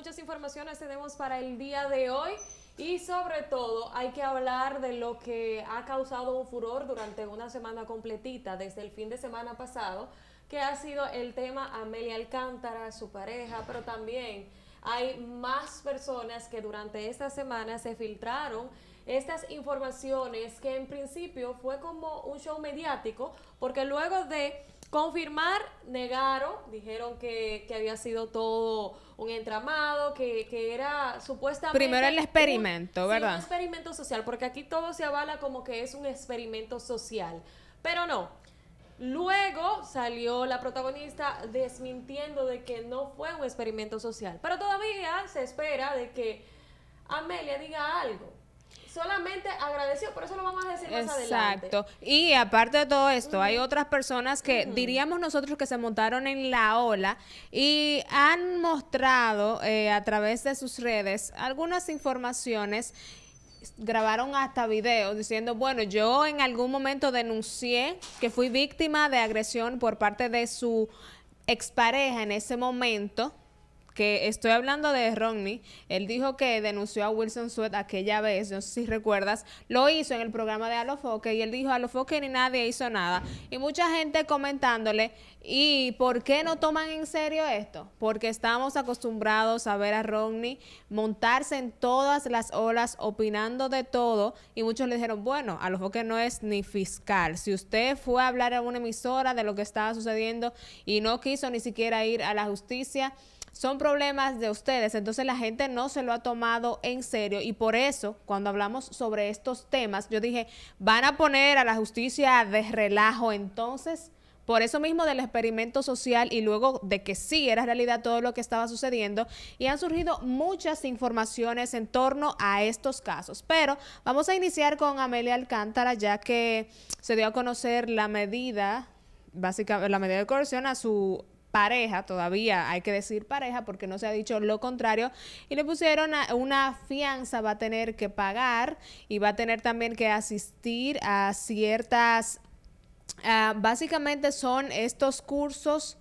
muchas informaciones tenemos para el día de hoy. Y sobre todo hay que hablar de lo que ha causado un furor durante una semana completita, desde el fin de semana pasado, que ha sido el tema Amelia Alcántara, su pareja, pero también hay más personas que durante esta semana se filtraron estas informaciones que en principio fue como un show mediático, porque luego de confirmar, negaron, dijeron que, había sido todo un entramado, que, era supuestamente... Primero el experimento, ¿verdad? un experimento social, porque aquí todo se avala como que es un experimento social, pero no. Luego salió la protagonista desmintiendo de que no fue un experimento social, pero todavía se espera de que Amelia diga algo solamente agradeció, por eso lo vamos a decir más adelante. Exacto. Y aparte de todo esto, hay otras personas que diríamos nosotros que se montaron en la ola y han mostrado eh, a través de sus redes algunas informaciones grabaron hasta videos diciendo, bueno, yo en algún momento denuncié que fui víctima de agresión por parte de su expareja en ese momento que estoy hablando de Romney, él dijo que denunció a Wilson Sweat aquella vez, no sé si recuerdas, lo hizo en el programa de Alofoque y él dijo a Alofoque ni nadie hizo nada. Y mucha gente comentándole, ¿y por qué no toman en serio esto? Porque estamos acostumbrados a ver a Romney montarse en todas las olas opinando de todo y muchos le dijeron, bueno, Alofoque no es ni fiscal. Si usted fue a hablar a una emisora de lo que estaba sucediendo y no quiso ni siquiera ir a la justicia, son problemas de ustedes. Entonces la gente no se lo ha tomado en serio y por eso cuando hablamos sobre estos temas, yo dije, van a poner a la justicia de relajo entonces. Por eso mismo del experimento social y luego de que sí era realidad todo lo que estaba sucediendo y han surgido muchas informaciones en torno a estos casos. Pero vamos a iniciar con Amelia Alcántara ya que se dio a conocer la medida, básicamente la medida de coerción a su pareja, todavía hay que decir pareja porque no se ha dicho lo contrario, y le pusieron una fianza, va a tener que pagar y va a tener también que asistir a ciertas... Ah, básicamente son estos cursos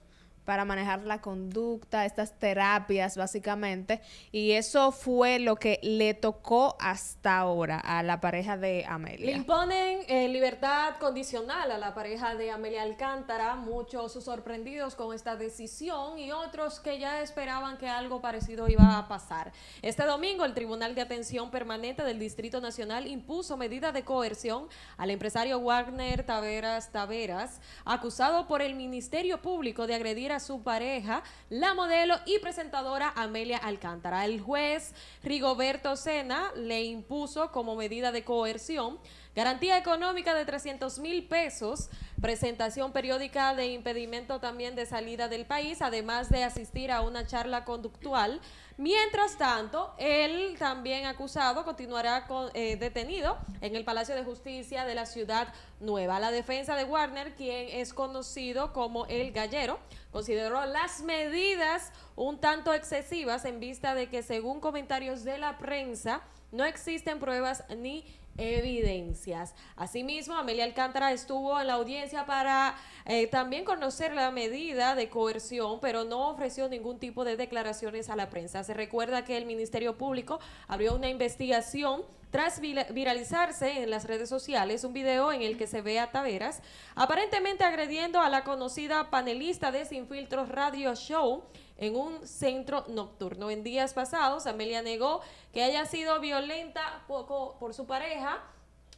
para manejar la conducta, estas terapias básicamente. Y eso fue lo que le tocó hasta ahora a la pareja de Amelia. Le imponen eh, libertad condicional a la pareja de Amelia Alcántara, muchos sorprendidos con esta decisión y otros que ya esperaban que algo parecido iba a pasar. Este domingo el Tribunal de Atención Permanente del Distrito Nacional impuso medida de coerción al empresario Wagner Taveras Taveras, acusado por el Ministerio Público de agredir a su pareja, la modelo y presentadora Amelia Alcántara. El juez Rigoberto Sena le impuso como medida de coerción garantía económica de 300 mil pesos, presentación periódica de impedimento también de salida del país, además de asistir a una charla conductual Mientras tanto, el también acusado continuará con, eh, detenido en el Palacio de Justicia de la Ciudad Nueva. La defensa de Warner, quien es conocido como el gallero, consideró las medidas un tanto excesivas en vista de que, según comentarios de la prensa, no existen pruebas ni evidencias. Asimismo, Amelia Alcántara estuvo en la audiencia para eh, también conocer la medida de coerción, pero no ofreció ningún tipo de declaraciones a la prensa. Se recuerda que el Ministerio Público abrió una investigación tras viralizarse en las redes sociales un video en el que se ve a Taveras aparentemente agrediendo a la conocida panelista de Sin Filtros Radio Show en un centro nocturno. En días pasados, Amelia negó que haya sido violenta poco por su pareja,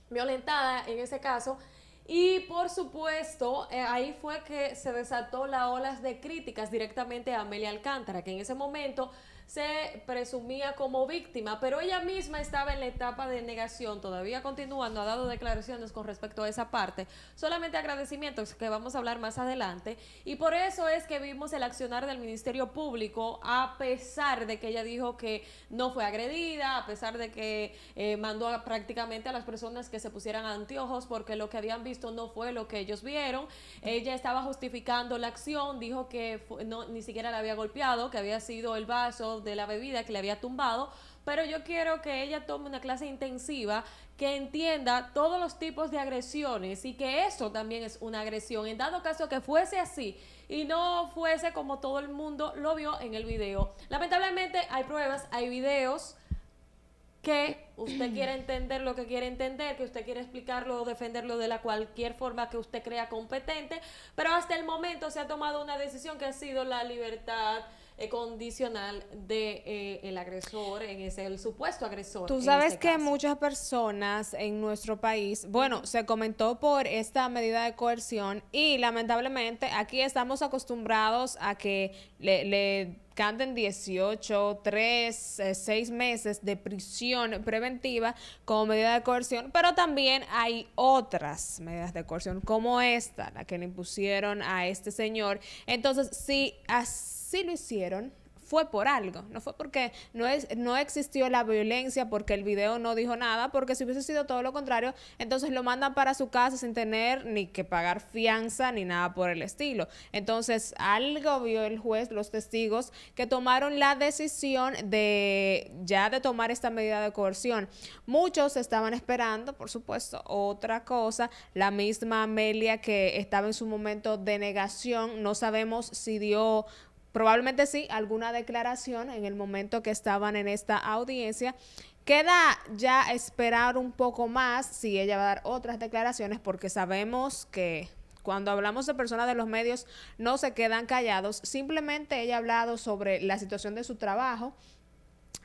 violentada en ese caso, y por supuesto, eh, ahí fue que se desató la ola de críticas directamente a Amelia Alcántara, que en ese momento se presumía como víctima, pero ella misma estaba en la etapa de negación, todavía continuando, ha dado declaraciones con respecto a esa parte, solamente agradecimientos que vamos a hablar más adelante, y por eso es que vimos el accionar del Ministerio Público, a pesar de que ella dijo que no fue agredida, a pesar de que eh, mandó prácticamente a las personas que se pusieran anteojos porque lo que habían visto no fue lo que ellos vieron, ella estaba justificando la acción, dijo que no, ni siquiera la había golpeado, que había sido el vaso de la bebida que le había tumbado, pero yo quiero que ella tome una clase intensiva que entienda todos los tipos de agresiones y que eso también es una agresión. En dado caso que fuese así y no fuese como todo el mundo lo vio en el video. Lamentablemente hay pruebas, hay videos que usted quiere entender lo que quiere entender, que usted quiere explicarlo o defenderlo de la cualquier forma que usted crea competente, pero hasta el momento se ha tomado una decisión que ha sido la libertad condicional de eh, el agresor, en ese el supuesto agresor. Tú sabes este que muchas personas en nuestro país, bueno, se comentó por esta medida de coerción y lamentablemente aquí estamos acostumbrados a que le, le canten 18, 3, 6 meses de prisión preventiva como medida de coerción, pero también hay otras medidas de coerción como esta, la que le impusieron a este señor. Entonces, si así si lo hicieron, fue por algo, no fue porque no, es, no existió la violencia, porque el video no dijo nada, porque si hubiese sido todo lo contrario, entonces lo mandan para su casa sin tener ni que pagar fianza ni nada por el estilo. Entonces algo vio el juez, los testigos, que tomaron la decisión de ya de tomar esta medida de coerción. Muchos estaban esperando, por supuesto, otra cosa, la misma Amelia que estaba en su momento de negación, no sabemos si dio probablemente sí, alguna declaración en el momento que estaban en esta audiencia. Queda ya esperar un poco más si ella va a dar otras declaraciones porque sabemos que cuando hablamos de personas de los medios no se quedan callados. Simplemente ella ha hablado sobre la situación de su trabajo.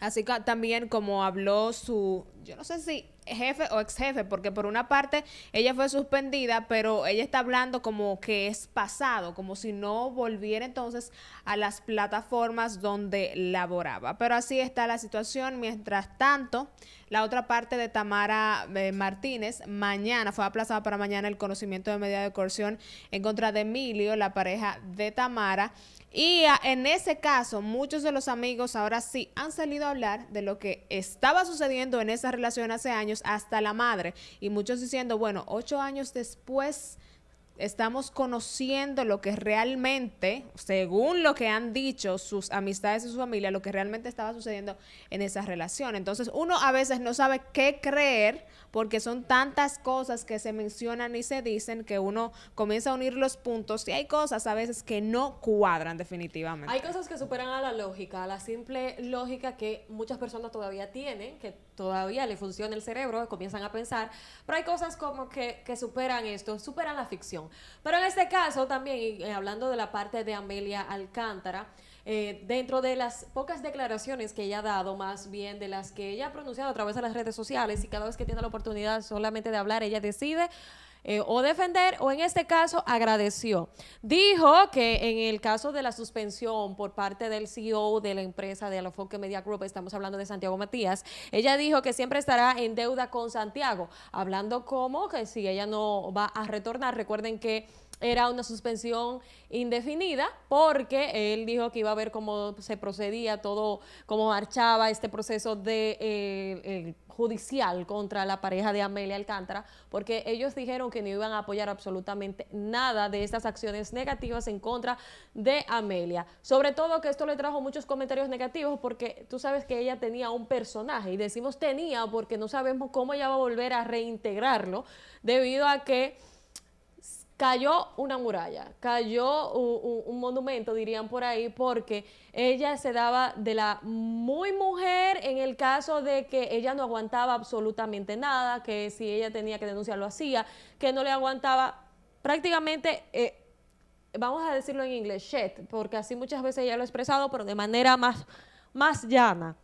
Así que también como habló su, yo no sé si jefe o ex jefe, porque por una parte ella fue suspendida, pero ella está hablando como que es pasado, como si no volviera entonces a las plataformas donde laboraba. Pero así está la situación. Mientras tanto, la otra parte de Tamara eh, Martínez, mañana, fue aplazada para mañana el conocimiento de medida de coerción en contra de Emilio, la pareja de Tamara. Y ah, en ese caso, muchos de los amigos ahora sí han salido a hablar de lo que estaba sucediendo en esa relación hace años hasta la madre. Y muchos diciendo, bueno, ocho años después estamos conociendo lo que realmente, según lo que han dicho sus amistades y su familia, lo que realmente estaba sucediendo en esa relación. Entonces uno a veces no sabe qué creer porque son tantas cosas que se mencionan y se dicen que uno comienza a unir los puntos y hay cosas a veces que no cuadran definitivamente. Hay cosas que superan a la lógica, a la simple lógica que muchas personas todavía tienen, que todavía le funciona el cerebro, comienzan a pensar, pero hay cosas como que, que superan esto, superan la ficción pero en este caso también, eh, hablando de la parte de Amelia Alcántara, eh, dentro de las pocas declaraciones que ella ha dado, más bien de las que ella ha pronunciado a través de las redes sociales, y cada vez que tiene la oportunidad solamente de hablar, ella decide eh, o defender o en este caso agradeció. Dijo que en el caso de la suspensión por parte del CEO de la empresa de Alofoque Media Group, estamos hablando de Santiago Matías, ella dijo que siempre estará en deuda con Santiago, hablando como que si ella no va a retornar, recuerden que era una suspensión indefinida porque él dijo que iba a ver cómo se procedía todo, cómo marchaba este proceso de eh, judicial contra la pareja de Amelia Alcántara, porque ellos dijeron que no iban a apoyar absolutamente nada de estas acciones negativas en contra de Amelia. Sobre todo que esto le trajo muchos comentarios negativos porque tú sabes que ella tenía un personaje y decimos tenía porque no sabemos cómo ella va a volver a reintegrarlo debido a que cayó una muralla, cayó un, monumento, dirían por ahí, porque ella se daba de la muy mujer en el caso de que ella no aguantaba absolutamente nada, que si ella tenía que denunciar lo hacía, que no le aguantaba prácticamente... Eh, vamos a decirlo en inglés, shit, porque así muchas veces ella lo ha expresado, pero de manera más, más llana.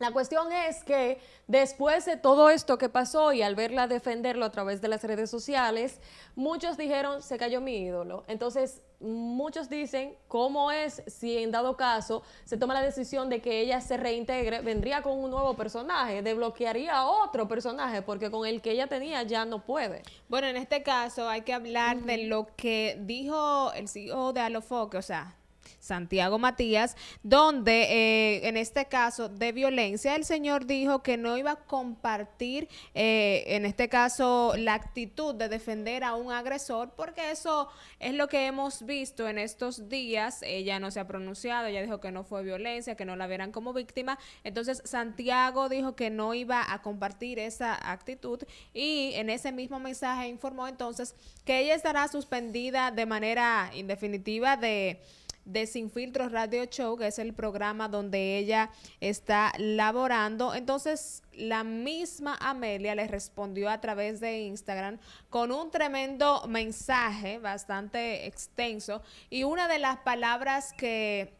La cuestión es que después de todo esto que pasó y al verla defenderlo a través de las redes sociales, muchos dijeron, se cayó mi ídolo. Entonces, muchos dicen, ¿cómo es si en dado caso se toma la decisión de que ella se reintegre, vendría con un nuevo personaje, desbloquearía otro personaje, porque con el que ella tenía ya no puede? Bueno, en este caso hay que hablar de lo que dijo el CEO de Alofoque, o sea, Santiago Matías, donde eh, en este caso de violencia el señor dijo que no iba a compartir, eh, en este caso, la actitud de defender a un agresor, porque eso es lo que hemos visto en estos días. Ella no se ha pronunciado, ella dijo que no fue violencia, que no la verán como víctima. Entonces Santiago dijo que no iba a compartir esa actitud y en ese mismo mensaje informó entonces que ella estará suspendida de manera indefinitiva de de Sin Filtros Radio Show, que es el programa donde ella está laborando. Entonces, la misma Amelia le respondió a través de Instagram con un tremendo mensaje bastante extenso y una de las palabras que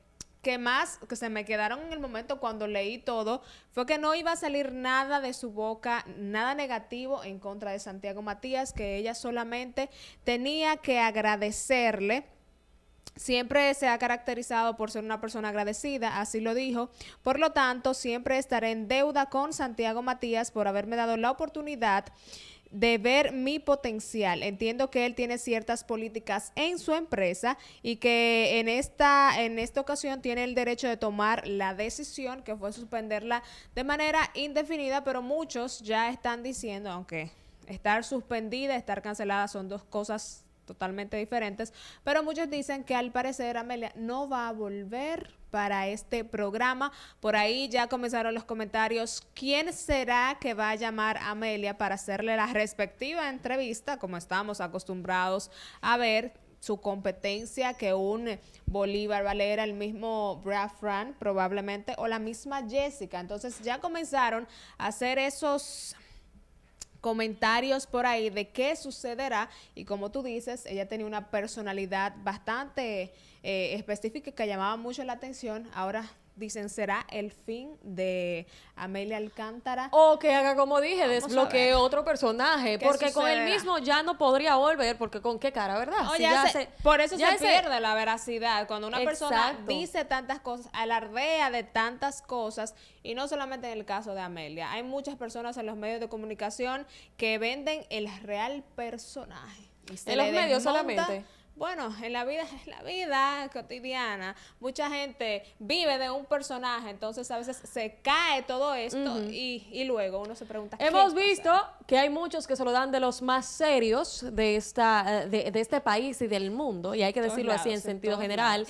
que más que se me quedaron en el momento cuando leí todo fue que no iba a salir nada de su boca, nada negativo en contra de Santiago Matías, que ella solamente tenía que agradecerle Siempre se ha caracterizado por ser una persona agradecida, así lo dijo. Por lo tanto, siempre estaré en deuda con Santiago Matías por haberme dado la oportunidad de ver mi potencial. Entiendo que él tiene ciertas políticas en su empresa y que en esta, en esta ocasión tiene el derecho de tomar la decisión que fue suspenderla de manera indefinida, pero muchos ya están diciendo, aunque estar suspendida, estar cancelada son dos cosas totalmente diferentes, pero muchos dicen que al parecer Amelia no va a volver para este programa. Por ahí ya comenzaron los comentarios. ¿Quién será que va a llamar a Amelia para hacerle la respectiva entrevista, como estamos acostumbrados a ver? su competencia que un Bolívar Valera, el mismo Brad Fran probablemente, o la misma Jessica. Entonces ya comenzaron a hacer esos comentarios por ahí de qué sucederá. Y como tú dices, ella tenía una personalidad bastante eh, específica que llamaba mucho la atención. Ahora dicen será el fin de Amelia Alcántara. O que haga como dije, desbloquee otro personaje, porque con el mismo ya no podría volver, porque con qué cara, ¿verdad? por eso se, pierde la veracidad, cuando una persona dice tantas cosas, alardea de tantas cosas, y no solamente en el caso de Amelia, hay muchas personas en los medios de comunicación que venden el real personaje. en los medios solamente bueno, en la vida, es la vida cotidiana, mucha gente vive de un personaje, entonces a veces se cae todo esto y, luego uno se pregunta. Hemos visto que hay muchos que se lo dan de los más serios de esta, eh, de, este país y del mundo, y hay que decirlo así en sentido general,